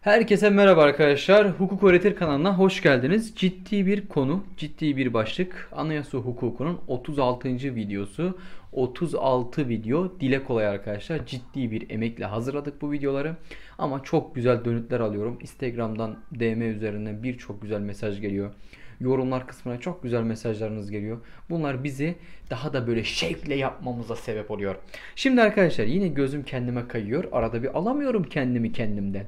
Herkese merhaba arkadaşlar. Hukuk Öğretir kanalına hoş geldiniz. Ciddi bir konu, ciddi bir başlık. Anayasa hukukunun 36. videosu. 36 video dile kolay arkadaşlar. Ciddi bir emekle hazırladık bu videoları. Ama çok güzel dönütler alıyorum. Instagram'dan DM üzerinden birçok güzel mesaj geliyor. Yorumlar kısmına çok güzel mesajlarınız geliyor. Bunlar bizi daha da böyle şevkle yapmamıza sebep oluyor. Şimdi arkadaşlar yine gözüm kendime kayıyor. Arada bir alamıyorum kendimi kendimden.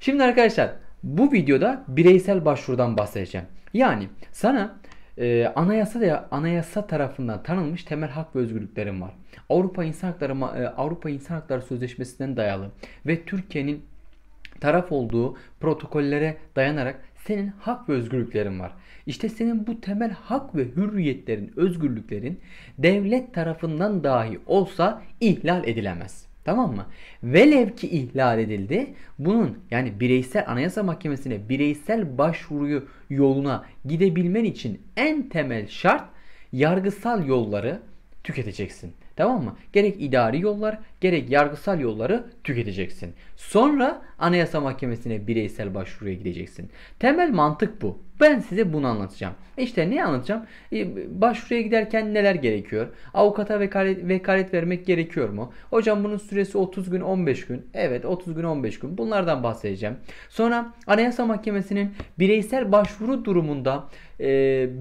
Şimdi arkadaşlar bu videoda bireysel başvurudan bahsedeceğim. Yani sana e, anayasa da anayasa tarafından tanınmış temel hak ve özgürlüklerin var. Avrupa İnsan Hakları e, Avrupa İnsan Hakları Sözleşmesi'nden dayalı ve Türkiye'nin taraf olduğu protokollere dayanarak senin hak ve özgürlüklerin var. İşte senin bu temel hak ve hürriyetlerin, özgürlüklerin devlet tarafından dahi olsa ihlal edilemez. Tamam mı? Velev ki ihlal edildi. Bunun yani bireysel anayasa mahkemesine bireysel başvuruyu yoluna gidebilmen için en temel şart yargısal yolları tüketeceksin. Tamam mı? Gerek idari yollar gerek yargısal yolları tüketeceksin. Sonra anayasa mahkemesine bireysel başvuruya gideceksin. Temel mantık bu. Ben size bunu anlatacağım. İşte ne anlatacağım? E, başvuruya giderken neler gerekiyor? Avukata vekalet, vekalet vermek gerekiyor mu? Hocam bunun süresi 30 gün 15 gün. Evet 30 gün 15 gün. Bunlardan bahsedeceğim. Sonra Anayasa Mahkemesi'nin bireysel başvuru durumunda e,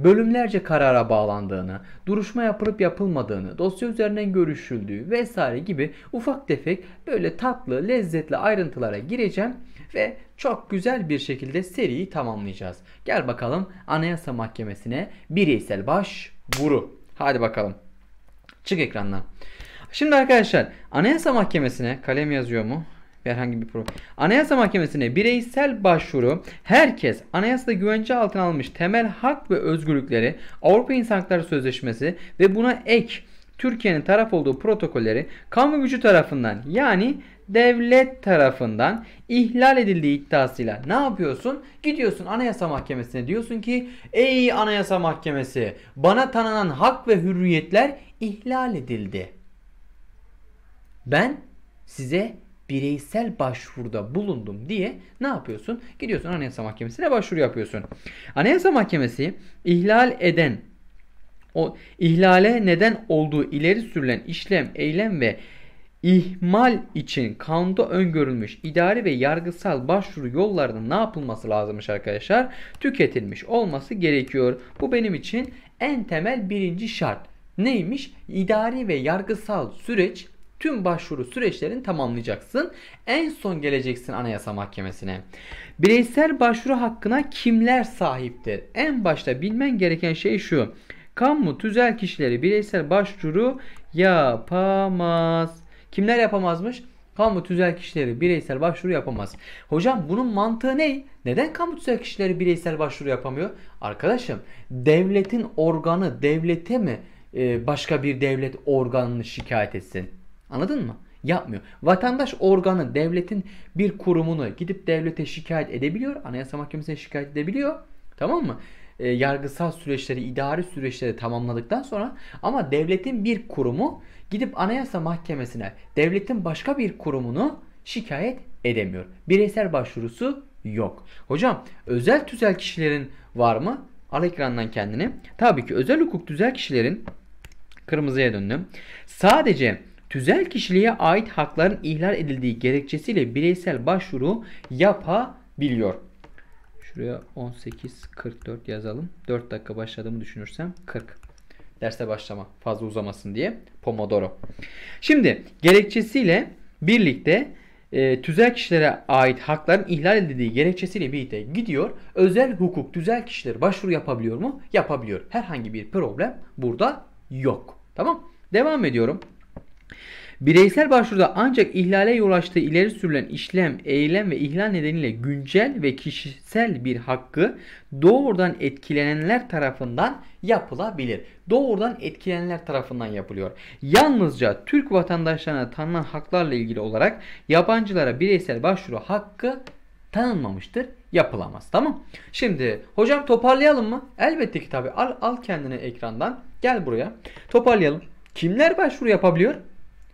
bölümlerce karara bağlandığını, duruşma yapılıp yapılmadığını, dosya üzerinden görüşüldüğü vesaire gibi ufak tefek böyle tatlı, lezzetli ayrıntılara gireceğim ve çok güzel bir şekilde seriyi tamamlayacağız. Gel bakalım Anayasa Mahkemesi'ne bireysel başvuru. Hadi bakalım. Çık ekrandan. Şimdi arkadaşlar Anayasa Mahkemesi'ne kalem yazıyor mu? herhangi bir problem. Anayasa Mahkemesi'ne bireysel başvuru herkes anayasada güvence altına almış temel hak ve özgürlükleri Avrupa İnsan Hakları Sözleşmesi ve buna ek Türkiye'nin taraf olduğu protokolleri kamu gücü tarafından yani devlet tarafından ihlal edildiği iddiasıyla ne yapıyorsun? Gidiyorsun Anayasa Mahkemesi'ne diyorsun ki ey Anayasa Mahkemesi bana tanınan hak ve hürriyetler ihlal edildi. Ben size bireysel başvuruda bulundum diye ne yapıyorsun? Gidiyorsun Anayasa Mahkemesi'ne başvuru yapıyorsun. Anayasa Mahkemesi ihlal eden o ihlale neden olduğu ileri sürülen işlem, eylem ve ihmal için kanunda öngörülmüş idari ve yargısal başvuru yollarının ne yapılması lazımmış arkadaşlar? Tüketilmiş olması gerekiyor. Bu benim için en temel birinci şart. Neymiş? İdari ve yargısal süreç tüm başvuru süreçlerini tamamlayacaksın. En son geleceksin Anayasa Mahkemesi'ne. Bireysel başvuru hakkına kimler sahiptir? En başta bilmen gereken şey şu. Kamu tüzel kişileri bireysel başvuru yapamaz. Kimler yapamazmış? Kamu tüzel kişileri bireysel başvuru yapamaz. Hocam bunun mantığı ne? Neden kamu tüzel kişileri bireysel başvuru yapamıyor? Arkadaşım devletin organı devlete mi e, başka bir devlet organını şikayet etsin? Anladın mı? Yapmıyor. Vatandaş organı devletin bir kurumunu gidip devlete şikayet edebiliyor. Anayasa Mahkemesi'ne şikayet edebiliyor. Tamam mı? e, yargısal süreçleri, idari süreçleri tamamladıktan sonra ama devletin bir kurumu gidip Anayasa Mahkemesi'ne devletin başka bir kurumunu şikayet edemiyor. Bireysel başvurusu yok. Hocam özel tüzel kişilerin var mı? Al ekrandan kendini. Tabii ki özel hukuk tüzel kişilerin kırmızıya döndüm. Sadece tüzel kişiliğe ait hakların ihlal edildiği gerekçesiyle bireysel başvuru yapabiliyor. Şuraya 18.44 yazalım. 4 dakika başladığımı düşünürsem 40. Derse başlama fazla uzamasın diye Pomodoro. Şimdi gerekçesiyle birlikte e, tüzel kişilere ait hakların ihlal edildiği gerekçesiyle birlikte gidiyor. Özel hukuk tüzel kişiler başvuru yapabiliyor mu? Yapabiliyor. Herhangi bir problem burada yok. Tamam. Devam ediyorum. Bireysel başvuruda ancak ihlale yol açtığı ileri sürülen işlem, eylem ve ihlal nedeniyle güncel ve kişisel bir hakkı doğrudan etkilenenler tarafından yapılabilir. Doğrudan etkilenenler tarafından yapılıyor. Yalnızca Türk vatandaşlarına tanınan haklarla ilgili olarak yabancılara bireysel başvuru hakkı tanınmamıştır. Yapılamaz. Tamam. Şimdi hocam toparlayalım mı? Elbette ki tabi. Al, al kendini ekrandan. Gel buraya. Toparlayalım. Kimler başvuru yapabiliyor?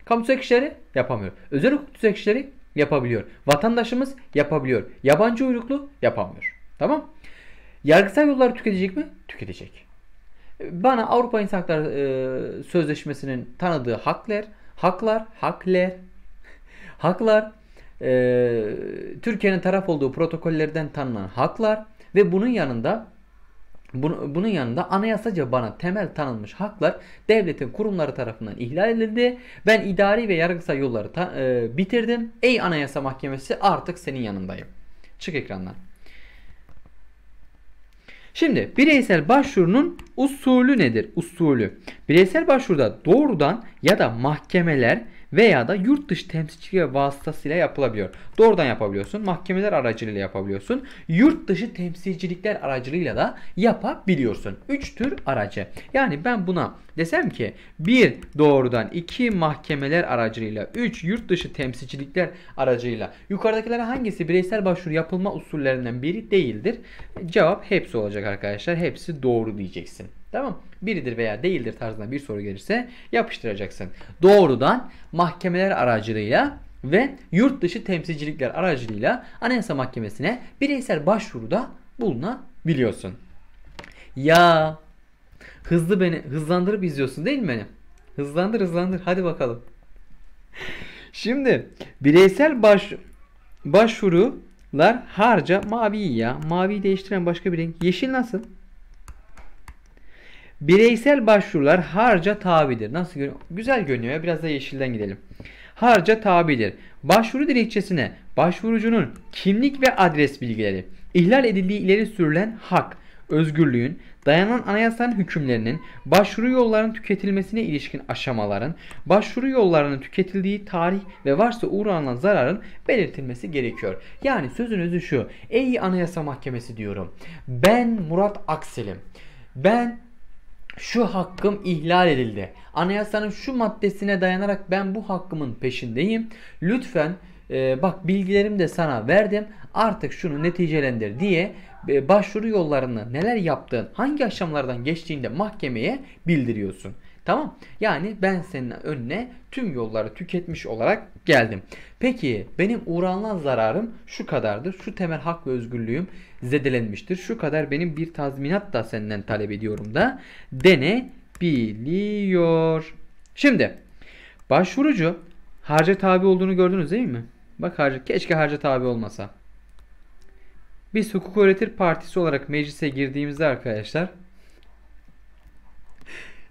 Kamusal ek işleri yapamıyor. Özel hukuklu ek işleri yapabiliyor. Vatandaşımız yapabiliyor. Yabancı uyruklu yapamıyor. Tamam. Yargısal yollar tüketecek mi? Tüketecek. Bana Avrupa İnsan Hakları e, Sözleşmesi'nin tanıdığı haklar, haklar, hakler, haklar, e, Türkiye'nin taraf olduğu protokollerden tanınan haklar ve bunun yanında bunun yanında anayasaca bana temel tanınmış haklar devletin kurumları tarafından ihlal edildi. Ben idari ve yargısal yolları ta, e, bitirdim. Ey anayasa mahkemesi artık senin yanındayım. Çık ekrandan. Şimdi bireysel başvurunun usulü nedir? Usulü. Bireysel başvuruda doğrudan ya da mahkemeler veya da yurt dışı temsilcilik vasıtasıyla yapılabiliyor. Doğrudan yapabiliyorsun. Mahkemeler aracılığıyla yapabiliyorsun. Yurt dışı temsilcilikler aracılığıyla da yapabiliyorsun. 3 tür aracı. Yani ben buna desem ki 1 doğrudan 2 mahkemeler aracılığıyla 3 yurt dışı temsilcilikler aracılığıyla. yukarıdakilere hangisi bireysel başvuru yapılma usullerinden biri değildir? Cevap hepsi olacak arkadaşlar. Hepsi doğru diyeceksin. Tamam. Biridir veya değildir tarzında bir soru gelirse yapıştıracaksın. Doğrudan mahkemeler aracılığıyla ve yurt dışı temsilcilikler aracılığıyla Anayasa Mahkemesi'ne bireysel başvuruda bulunabiliyorsun. Ya hızlı beni hızlandırıp izliyorsun değil mi beni? Hızlandır hızlandır hadi bakalım. Şimdi bireysel baş, başvurular harca mavi ya. mavi değiştiren başka bir renk. Yeşil nasıl? Bireysel başvurular harca tabidir. Nasıl görünüyor? Güzel görünüyor ya. Biraz da yeşilden gidelim. Harca tabidir. Başvuru dilekçesine başvurucunun kimlik ve adres bilgileri, ihlal edildiği ileri sürülen hak, özgürlüğün, dayanan anayasanın hükümlerinin, başvuru yollarının tüketilmesine ilişkin aşamaların, başvuru yollarının tüketildiği tarih ve varsa uğranan zararın belirtilmesi gerekiyor. Yani sözün özü şu. Ey Anayasa Mahkemesi diyorum. Ben Murat Aksel'im. Ben şu hakkım ihlal edildi. Anayasanın şu maddesine dayanarak ben bu hakkımın peşindeyim. Lütfen e, bak bilgilerimi de sana verdim. Artık şunu neticelendir diye e, başvuru yollarını neler yaptığın, hangi aşamalardan geçtiğinde mahkemeye bildiriyorsun. Tamam. Yani ben senin önüne tüm yolları tüketmiş olarak geldim. Peki benim uğranılan zararım şu kadardır. Şu temel hak ve özgürlüğüm zedelenmiştir. Şu kadar benim bir tazminat da senden talep ediyorum da denebiliyor. Şimdi başvurucu harca tabi olduğunu gördünüz değil mi? Bak harca, keşke harca tabi olmasa. Biz hukuk öğretir partisi olarak meclise girdiğimizde arkadaşlar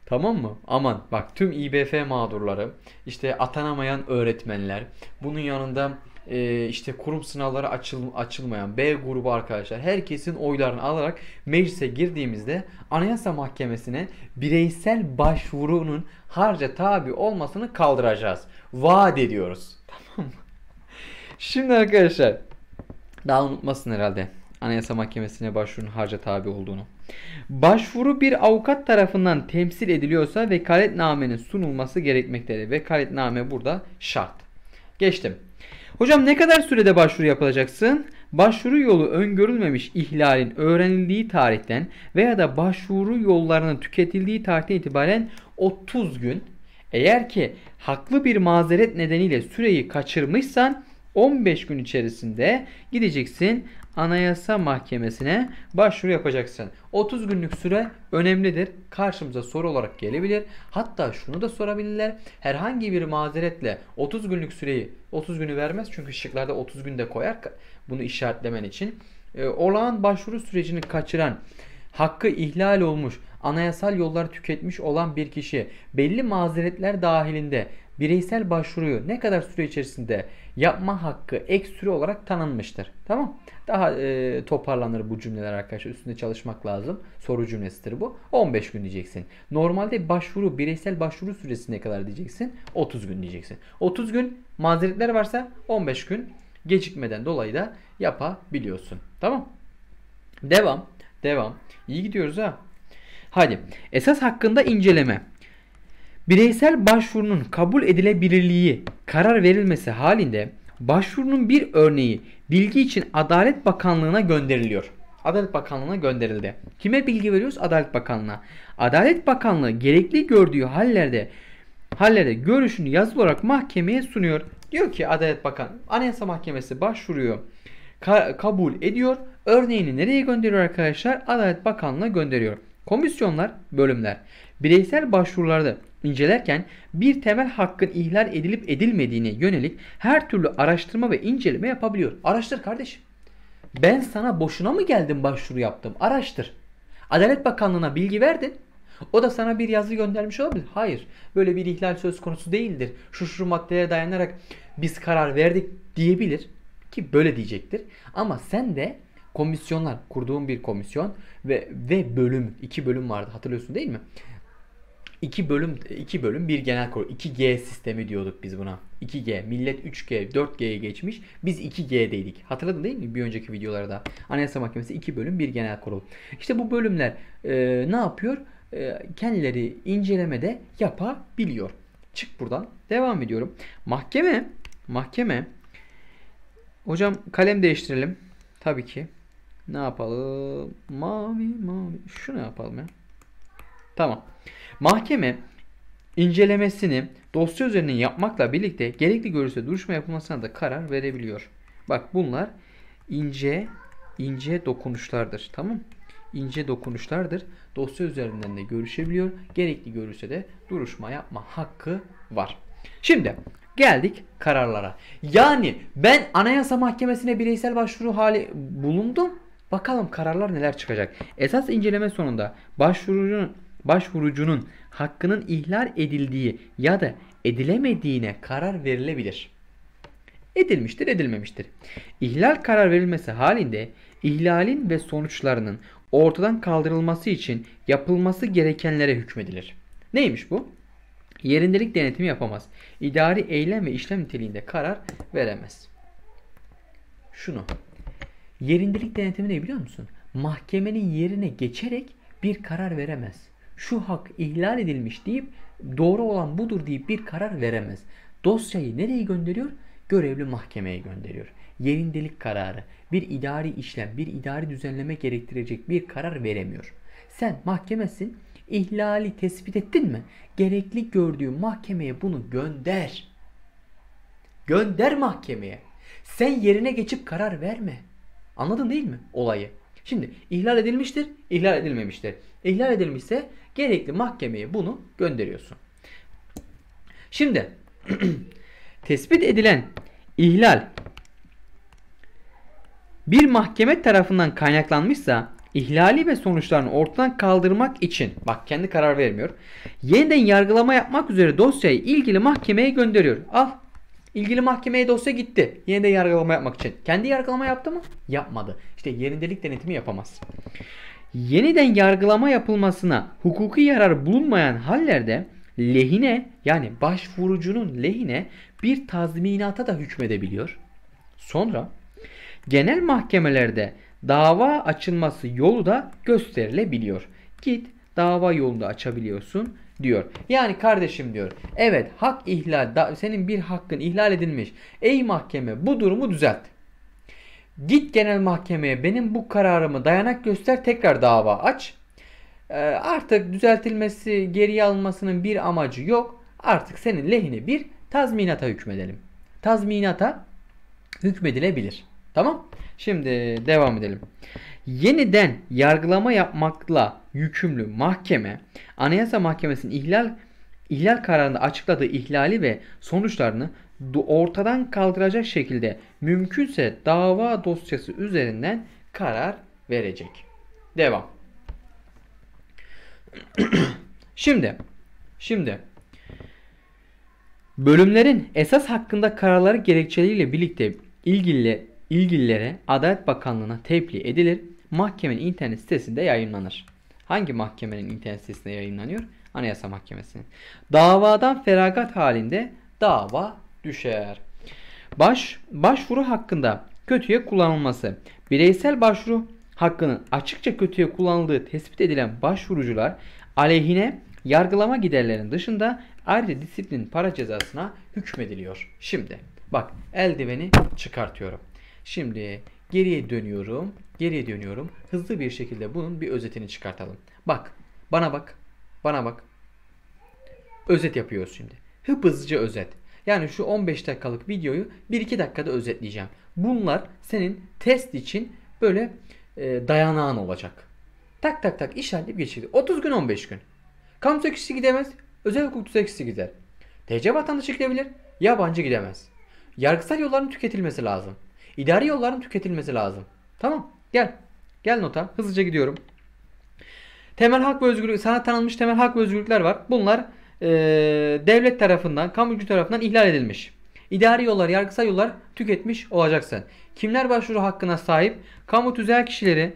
Tamam mı? Aman bak tüm İBF mağdurları, işte atanamayan öğretmenler, bunun yanında e, işte kurum sınavları açıl, açılmayan B grubu arkadaşlar herkesin oylarını alarak meclise girdiğimizde Anayasa Mahkemesi'ne bireysel başvurunun harca tabi olmasını kaldıracağız. Vaat ediyoruz. Tamam mı? Şimdi arkadaşlar daha unutmasın herhalde. Anayasa Mahkemesi'ne başvurunun harca tabi olduğunu. Başvuru bir avukat tarafından temsil ediliyorsa vekaletnamenin sunulması gerekmektedir. Vekaletname burada şart. Geçtim. Hocam ne kadar sürede başvuru yapılacaksın? Başvuru yolu öngörülmemiş ihlalin öğrenildiği tarihten veya da başvuru yollarının tüketildiği tarihten itibaren 30 gün. Eğer ki haklı bir mazeret nedeniyle süreyi kaçırmışsan 15 gün içerisinde gideceksin Anayasa Mahkemesi'ne başvuru yapacaksın. 30 günlük süre önemlidir. Karşımıza soru olarak gelebilir. Hatta şunu da sorabilirler. Herhangi bir mazeretle 30 günlük süreyi 30 günü vermez çünkü şıklarda 30 günde koyar bunu işaretlemen için. E, olağan başvuru sürecini kaçıran, hakkı ihlal olmuş, anayasal yolları tüketmiş olan bir kişi belli mazeretler dahilinde bireysel başvuruyu ne kadar süre içerisinde yapma hakkı ek süre olarak tanınmıştır. Tamam. Daha e, toparlanır bu cümleler arkadaşlar. Üstünde çalışmak lazım. Soru cümlesidir bu. 15 gün diyeceksin. Normalde başvuru bireysel başvuru süresi ne kadar diyeceksin? 30 gün diyeceksin. 30 gün mazeretler varsa 15 gün gecikmeden dolayı da yapabiliyorsun. Tamam. Devam. Devam. İyi gidiyoruz ha. Hadi. Esas hakkında inceleme. Bireysel başvurunun kabul edilebilirliği karar verilmesi halinde başvurunun bir örneği bilgi için Adalet Bakanlığı'na gönderiliyor. Adalet Bakanlığı'na gönderildi. Kime bilgi veriyoruz? Adalet Bakanlığı'na. Adalet Bakanlığı gerekli gördüğü hallerde hallerde görüşünü yazılı olarak mahkemeye sunuyor. Diyor ki Adalet Bakan Anayasa Mahkemesi başvuruyor. Ka- kabul ediyor. Örneğini nereye gönderiyor arkadaşlar? Adalet Bakanlığı'na gönderiyor. Komisyonlar, bölümler. Bireysel başvurularda incelerken bir temel hakkın ihlal edilip edilmediğine yönelik her türlü araştırma ve inceleme yapabiliyor. Araştır kardeşim. Ben sana boşuna mı geldim başvuru yaptım? Araştır. Adalet Bakanlığı'na bilgi verdin. O da sana bir yazı göndermiş olabilir. Hayır. Böyle bir ihlal söz konusu değildir. Şu şu maddelere dayanarak biz karar verdik diyebilir. Ki böyle diyecektir. Ama sen de komisyonlar kurduğum bir komisyon ve ve bölüm iki bölüm vardı hatırlıyorsun değil mi? 2 bölüm 2 bölüm bir genel kurul. 2G sistemi diyorduk biz buna. 2G. Millet 3G, 4G'ye geçmiş. Biz 2G'deydik. Hatırladın değil mi bir önceki videolarda? Anayasa Mahkemesi 2 bölüm bir genel kurul. İşte bu bölümler e, ne yapıyor? E, kendileri incelemede yapabiliyor. Çık buradan. Devam ediyorum. Mahkeme mahkeme Hocam kalem değiştirelim. Tabii ki. Ne yapalım? Mavi mavi. Şunu yapalım ya. Tamam. Mahkeme incelemesini dosya üzerine yapmakla birlikte gerekli görürse duruşma yapılmasına da karar verebiliyor. Bak bunlar ince ince dokunuşlardır. Tamam ince dokunuşlardır. Dosya üzerinden de görüşebiliyor. Gerekli görürse de duruşma yapma hakkı var. Şimdi geldik kararlara. Yani ben Anayasa Mahkemesi'ne bireysel başvuru hali bulundum. Bakalım kararlar neler çıkacak. Esas inceleme sonunda başvurucunun başvurucunun hakkının ihlal edildiği ya da edilemediğine karar verilebilir. Edilmiştir, edilmemiştir. İhlal karar verilmesi halinde ihlalin ve sonuçlarının ortadan kaldırılması için yapılması gerekenlere hükmedilir. Neymiş bu? Yerindelik denetimi yapamaz. İdari eylem ve işlem niteliğinde karar veremez. Şunu. Yerindelik denetimi ne biliyor musun? Mahkemenin yerine geçerek bir karar veremez şu hak ihlal edilmiş deyip doğru olan budur deyip bir karar veremez. Dosyayı nereye gönderiyor? Görevli mahkemeye gönderiyor. Yerindelik kararı, bir idari işlem, bir idari düzenleme gerektirecek bir karar veremiyor. Sen mahkemesin, ihlali tespit ettin mi? Gerekli gördüğü mahkemeye bunu gönder. Gönder mahkemeye. Sen yerine geçip karar verme. Anladın değil mi olayı? Şimdi ihlal edilmiştir, ihlal edilmemiştir. İhlal edilmişse gerekli mahkemeye bunu gönderiyorsun. Şimdi tespit edilen ihlal bir mahkeme tarafından kaynaklanmışsa ihlali ve sonuçlarını ortadan kaldırmak için bak kendi karar vermiyor. Yeniden yargılama yapmak üzere dosyayı ilgili mahkemeye gönderiyor. Al ilgili mahkemeye dosya gitti. Yeniden yargılama yapmak için. Kendi yargılama yaptı mı? Yapmadı. İşte yerindelik denetimi yapamaz. Yeniden yargılama yapılmasına hukuki yarar bulunmayan hallerde lehine yani başvurucunun lehine bir tazminata da hükmedebiliyor. Sonra genel mahkemelerde dava açılması yolu da gösterilebiliyor. Git dava yolunda açabiliyorsun diyor. Yani kardeşim diyor. Evet hak ihlal da, senin bir hakkın ihlal edilmiş. Ey mahkeme bu durumu düzelt. Git genel mahkemeye benim bu kararımı dayanak göster tekrar dava aç. Ee, artık düzeltilmesi geriye alınmasının bir amacı yok. Artık senin lehine bir tazminata hükmedelim. Tazminata hükmedilebilir. Tamam. Şimdi devam edelim. Yeniden yargılama yapmakla yükümlü mahkeme Anayasa Mahkemesi'nin ihlal ihlal kararında açıkladığı ihlali ve sonuçlarını ortadan kaldıracak şekilde mümkünse dava dosyası üzerinden karar verecek. Devam. şimdi şimdi bölümlerin esas hakkında kararları gerekçeleriyle birlikte ilgili ilgililere Adalet Bakanlığı'na tebliğ edilir. Mahkemenin internet sitesinde yayınlanır. Hangi mahkemenin internet sitesinde yayınlanıyor? Anayasa mahkemesi. Davadan feragat halinde dava düşer. Baş, başvuru hakkında kötüye kullanılması. Bireysel başvuru hakkının açıkça kötüye kullanıldığı tespit edilen başvurucular aleyhine yargılama giderlerinin dışında ayrıca disiplin para cezasına hükmediliyor. Şimdi bak eldiveni çıkartıyorum. Şimdi geriye dönüyorum. Geriye dönüyorum. Hızlı bir şekilde bunun bir özetini çıkartalım. Bak. Bana bak. Bana bak. Özet yapıyoruz şimdi. Hıp hızlıca özet. Yani şu 15 dakikalık videoyu 1-2 dakikada özetleyeceğim. Bunlar senin test için böyle e, dayanağın olacak. Tak tak tak işaretleyip geçirdi. 30 gün 15 gün. Kamu kişisi gidemez. Özel hukuk tüzekçisi gider. TC vatandaşı gidebilir. Yabancı gidemez. Yargısal yolların tüketilmesi lazım. İdari yolların tüketilmesi lazım. Tamam. Gel. Gel nota. Hızlıca gidiyorum. Temel hak ve özgürlük, sana tanınmış temel hak ve özgürlükler var. Bunlar e, devlet tarafından, kamu gücü tarafından ihlal edilmiş. İdari yollar, yargısal yollar tüketmiş olacaksın. Kimler başvuru hakkına sahip? Kamu tüzel kişileri,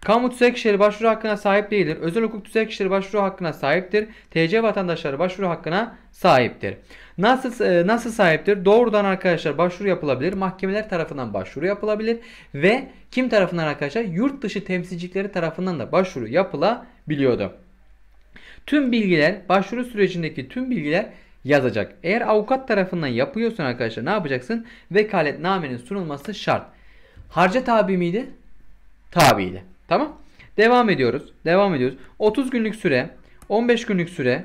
Kamu tüzel kişileri başvuru hakkına sahip değildir. Özel hukuk tüzel kişileri başvuru hakkına sahiptir. TC vatandaşları başvuru hakkına sahiptir. Nasıl e, nasıl sahiptir? Doğrudan arkadaşlar başvuru yapılabilir. Mahkemeler tarafından başvuru yapılabilir ve kim tarafından arkadaşlar? Yurt dışı temsilcilikleri tarafından da başvuru yapılabiliyordu. Tüm bilgiler, başvuru sürecindeki tüm bilgiler yazacak. Eğer avukat tarafından yapıyorsan arkadaşlar ne yapacaksın? Vekaletnamenin sunulması şart. Harca tabi miydi? Tabiydi. Tamam. Devam ediyoruz. Devam ediyoruz. 30 günlük süre, 15 günlük süre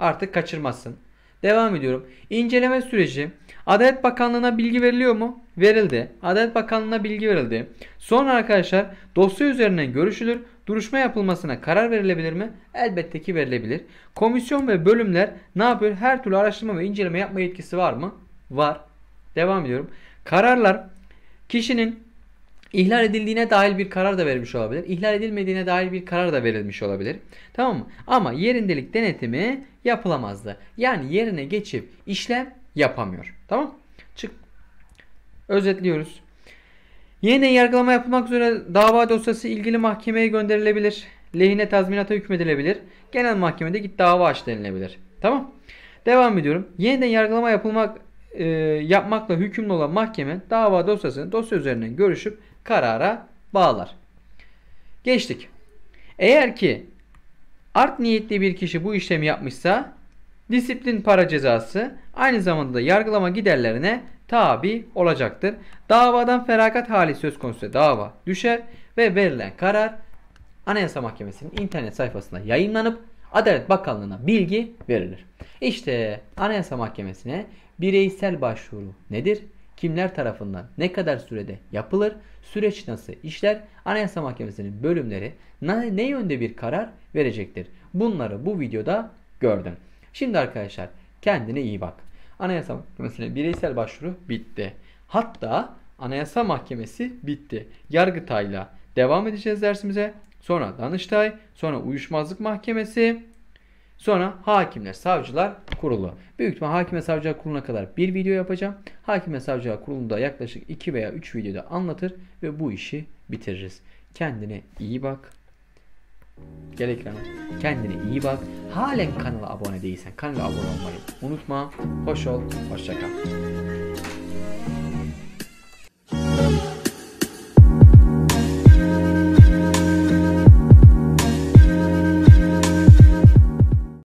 artık kaçırmazsın. Devam ediyorum. İnceleme süreci. Adalet Bakanlığı'na bilgi veriliyor mu? Verildi. Adalet Bakanlığı'na bilgi verildi. Sonra arkadaşlar dosya üzerine görüşülür. Duruşma yapılmasına karar verilebilir mi? Elbette ki verilebilir. Komisyon ve bölümler ne yapıyor? Her türlü araştırma ve inceleme yapma yetkisi var mı? Var. Devam ediyorum. Kararlar kişinin ihlal edildiğine dair bir karar da verilmiş olabilir. İhlal edilmediğine dair bir karar da verilmiş olabilir. Tamam mı? Ama yerindelik denetimi yapılamazdı. Yani yerine geçip işlem yapamıyor. Tamam? Çık. Özetliyoruz. Yeniden yargılama yapılmak üzere dava dosyası ilgili mahkemeye gönderilebilir. Lehine tazminata hükmedilebilir. Genel mahkemede git dava aç denilebilir. Tamam. Devam ediyorum. Yeniden yargılama yapılmak e, yapmakla hükümlü olan mahkeme dava dosyasını dosya üzerinden görüşüp karara bağlar. Geçtik. Eğer ki art niyetli bir kişi bu işlemi yapmışsa disiplin para cezası aynı zamanda da yargılama giderlerine tabi olacaktır. Davadan feragat hali söz konusu dava düşer ve verilen karar Anayasa Mahkemesi'nin internet sayfasında yayınlanıp Adalet Bakanlığı'na bilgi verilir. İşte Anayasa Mahkemesi'ne bireysel başvuru nedir? kimler tarafından ne kadar sürede yapılır, süreç nasıl işler, Anayasa Mahkemesi'nin bölümleri ne yönde bir karar verecektir. Bunları bu videoda gördüm. Şimdi arkadaşlar kendine iyi bak. Anayasa Mahkemesi'ne bireysel başvuru bitti. Hatta Anayasa Mahkemesi bitti. Yargıtay'la devam edeceğiz dersimize. Sonra Danıştay, sonra Uyuşmazlık Mahkemesi, Sonra hakimler, savcılar kurulu. Büyük ihtimal hakime ve savcılar kuruluna kadar bir video yapacağım. Hakime ve savcılar kurulunda yaklaşık 2 veya 3 videoda anlatır ve bu işi bitiririz. Kendine iyi bak. Gel ekrana. Kendine iyi bak. Halen kanala abone değilsen kanala abone olmayı unutma. Hoş ol, hoşça kal.